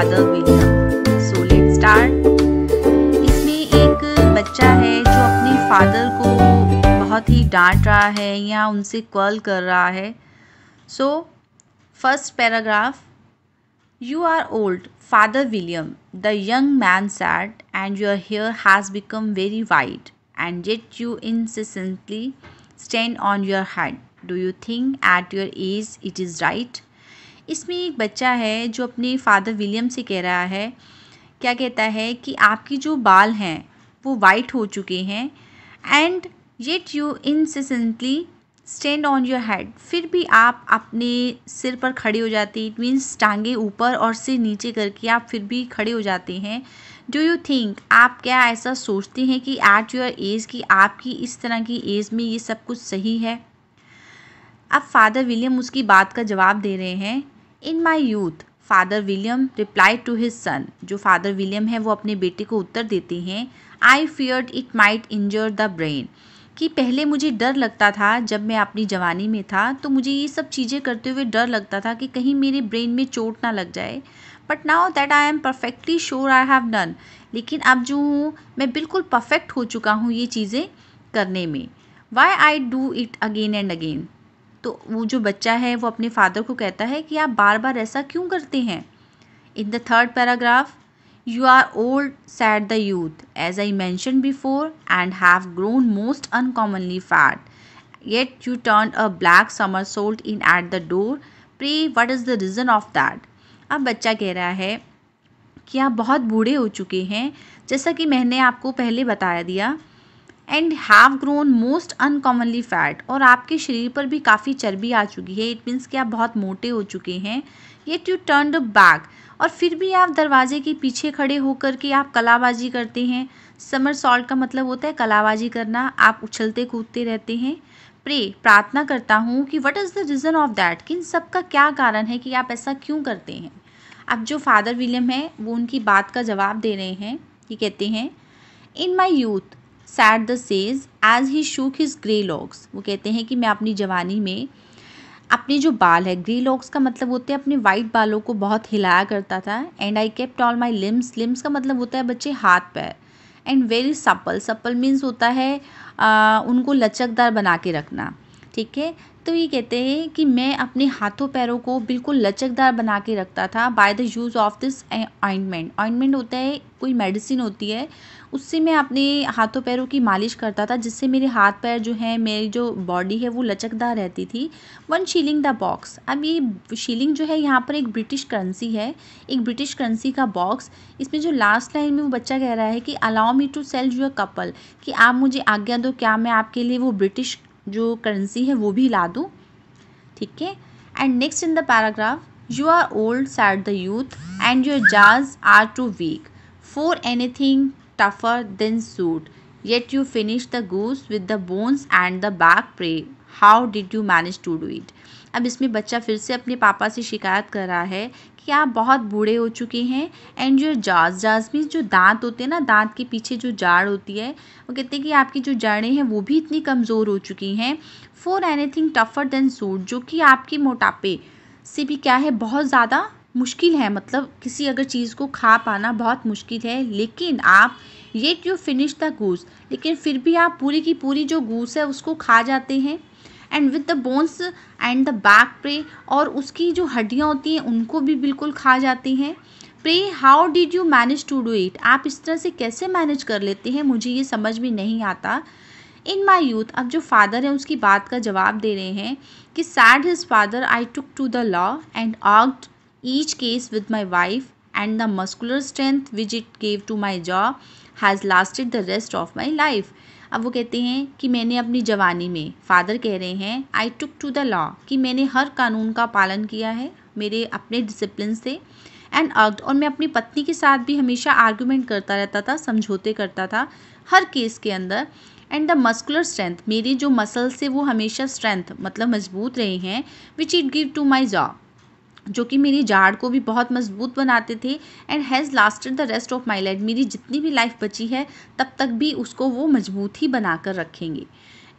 Father William so let start इसमें एक बच्चा है जो अपने फादर को बहुत ही डांट रहा है या उनसे कॉल कर रहा है so first paragraph you are old father William the young man said and your hair has become very white and yet you incessantly stand on your head do you think at your age it is right इसमें एक बच्चा है जो अपने father William से कह रहा है क्या कहता है कि आपकी जो बाल हैं वो वाइट हो चुके हैं and yet you incessantly stand on your head फिर भी आप अपने सिर पर खड़े हो जाते इट मीन्स टांगे ऊपर और सिर नीचे करके आप फिर भी खड़े हो जाते हैं डू यू थिंक आप क्या ऐसा सोचते हैं कि एट योर एज की आपकी इस तरह की एज में ये सब कुछ सही है अब फादर विलियम उसकी बात का जवाब दे रहे हैं in my youth father William replied to his son जो फादर विलियम है वो अपने बेटे को उत्तर देते हैं I fear it might injure the brain कि पहले मुझे डर लगता था जब मैं अपनी जवानी में था तो मुझे ये सब चीज़ें करते हुए डर लगता था कि कहीं मेरे ब्रेन में चोट ना लग जाए but now that I am perfectly sure I have done लेकिन अब जो हूँ मैं बिल्कुल परफेक्ट हो चुका हूँ ये चीज़ें करने में why I do it again and again तो वो जो बच्चा है वो अपने फादर को कहता है कि आप बार बार ऐसा क्यों करते हैं in the third paragraph you are old said the youth as I mention before and have grown most uncommonly fat yet you turn a back somersault in at the door pray what is the reason of that अब बच्चा कह रहा है कि आप बहुत बूढ़े हो चुके हैं जैसा कि मैंने आपको पहले बताया दिया and have grown most uncommonly fat और आपके शरीर पर भी काफ़ी चर्बी आ चुकी है इट मीन्स कि आप बहुत मोटे हो चुके हैं येट यू टर्न बैक और फिर भी आप दरवाजे के पीछे खड़े होकर के आप कलाबाजी करते हैं समर सॉल्ट का मतलब होता है कलाबाजी करना आप उछलते कूदते रहते हैं प्रे प्रार्थना करता हूँ कि what is the reason of that कि इन सब का क्या कारण है कि आप ऐसा क्यों करते हैं अब जो फादर विलियम है वो उनकी बात का जवाब दे रहे हैं ये कहते हैं in my youth said the sage as he shook his grey locks वो कहते हैं कि मैं अपनी जवानी में अपने जो बाल है ग्रे लॉक्स का मतलब होता है अपने वाइट बालों को बहुत हिलाया करता था and I kept all my limbs limbs का मतलब होता है बच्चे हाथ पैर and very supple supple means होता है आ, उनको लचकदार बना के रखना ठीक है तो ये कहते हैं कि मैं अपने हाथों पैरों को बिल्कुल लचकदार बना के रखता था by the use of this ointment ointment होता है कोई मेडिसिन होती है उससे मैं अपने हाथों पैरों की मालिश करता था जिससे मेरे हाथ पैर जो है मेरी जो बॉडी है वो लचकदार रहती थी वन शीलिंग द बॉक्स अब ये शीलिंग जो है यहाँ पर एक ब्रिटिश करेंसी है एक ब्रिटिश करेंसी का बॉक्स इसमें जो लास्ट लाइन में वो बच्चा कह रहा है कि allow me to sell your couple कि आप मुझे आज्ञा दो क्या मैं आपके लिए वो ब्रिटिश जो करेंसी है वो भी ला दूँ ठीक है and next in the paragraph you are old said the youth and your jaws are too weak for thing tougher than suet Yet you finished the goose with the bones and the back prey. How did you manage to do it? अब इसमें बच्चा फिर से अपने पापा से शिकायत कर रहा है कि आप बहुत बूढ़े हो चुके हैं एंड योर जाज जाज मीन्स जो दांत होते हैं ना दांत के पीछे जो जाड़ होती है वो कहते हैं कि आपकी जो जड़ें हैं वो भी इतनी कमज़ोर हो चुकी हैं for anything tougher than suet जो कि आपके मोटापे से भी क्या है बहुत ज़्यादा मुश्किल है मतलब किसी अगर चीज़ को खा पाना बहुत मुश्किल है लेकिन आप ये यू फिनिश द गूस लेकिन फिर भी आप पूरी की पूरी जो गूस है उसको खा जाते हैं and with the bones and the beak prey और उसकी जो हड्डियाँ होती हैं उनको भी बिल्कुल खा जाती हैं prey how did you manage to do it आप इस तरह से कैसे मैनेज कर लेते हैं मुझे ये समझ में नहीं आता इन माई यूथ अब जो फादर है उसकी बात का जवाब दे रहे हैं कि said his father I took to the law and argued each case with my wife and the muscular strength which it gave to my jaw has lasted the rest of my life अब वो कहते हैं कि मैंने अपनी जवानी में father कह रहे हैं I took to the law कि मैंने हर कानून का पालन किया है मेरे अपने डिसिप्लिन से एंड अर्ड और मैं अपनी पत्नी के साथ भी हमेशा आर्ग्यूमेंट करता रहता था समझौते करता था हर केस के अंदर एंड द मस्कुलर स्ट्रेंथ मेरी जो मसल्स से वो हमेशा स्ट्रेंथ मतलब मजबूत रहे हैं which it give to my jaw जो कि मेरी जाड़ को भी बहुत मजबूत बनाते थे and has lasted the rest of my life मेरी जितनी भी लाइफ बची है तब तक भी उसको वो मजबूत ही बना कर रखेंगे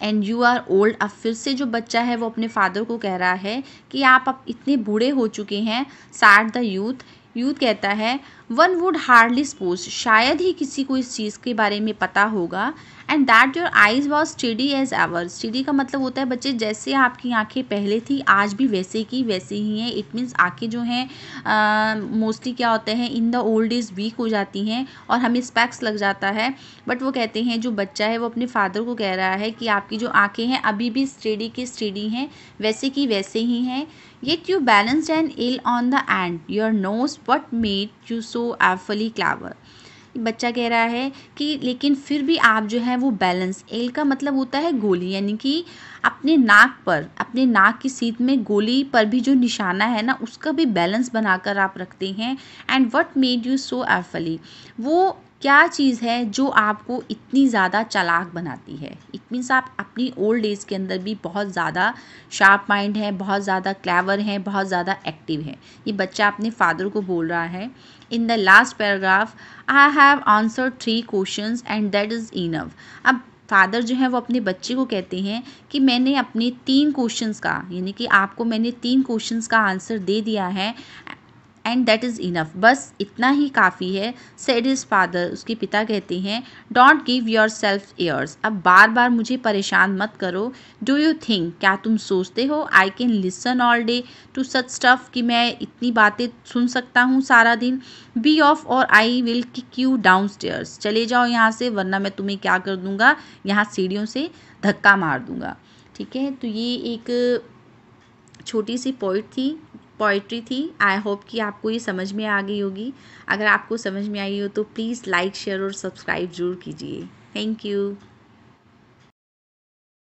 एंड यू आर ओल्ड अब फिर से जो बच्चा है वो अपने फादर को कह रहा है कि आप अब इतने बूढ़े हो चुके हैं साट द यूथ यूथ कहता है वन वुड हार्डली स्पोज शायद ही किसी को इस चीज़ के बारे में पता होगा and that your eyes was steady as ever steady का मतलब होता है बच्चे जैसे आपकी आंखें पहले थी आज भी वैसे की वैसे ही हैं इट मीन्स आंखें जो हैं मोस्टली क्या होते हैं in the old eyes weak हो जाती हैं और हमें स्पैक्स लग जाता है बट वो कहते हैं जो बच्चा है वो अपने फादर को कह रहा है कि आपकी जो आँखें हैं अभी भी स्टडी की स्टडी हैं वैसे की वैसे ही हैं yet you balance and eel on the end your nose what made you so so तो एफली क्लावर बच्चा कह रहा है कि लेकिन फिर भी आप जो है वो बैलेंस एल का मतलब होता है गोली यानी कि अपने नाक पर अपने नाक की सीध में गोली पर भी जो निशाना है ना उसका भी बैलेंस बनाकर आप रखते हैं and what made you so awfully वो क्या चीज़ है जो आपको इतनी ज़्यादा चालाक बनाती है इट मीन्स आप अपनी ओल्ड एज के अंदर भी बहुत ज़्यादा शार्प माइंड है बहुत ज़्यादा क्लेवर है बहुत ज़्यादा एक्टिव है ये बच्चा अपने फादर को बोल रहा है in the last paragraph I have answer three question and that is enough अब फादर जो है वो अपने बच्चे को कहते हैं कि मैंने अपने तीन क्वेश्चंस का यानी कि आपको मैंने तीन क्वेश्चंस का आंसर दे दिया है एंड दैट इज़ इनफ बस इतना ही काफ़ी है सेड इज़ फादर उसके पिता कहते हैं don't give yourself airs अब बार बार मुझे परेशान मत करो डू यू थिंक क्या तुम सोचते हो I can listen all day to such stuff कि मैं इतनी बातें सुन सकता हूँ सारा दिन be off or I will kick you down stairs चले जाओ यहाँ से वरना मैं तुम्हें क्या कर दूँगा यहाँ सीढ़ियों से धक्का मार दूँगा ठीक है तो ये एक छोटी सी पॉइंट थी पोइट्री थी आई होप कि आपको ये समझ में आ गई होगी अगर आपको समझ में आई हो तो प्लीज़ लाइक शेयर और सब्सक्राइब जरूर कीजिए थैंक यू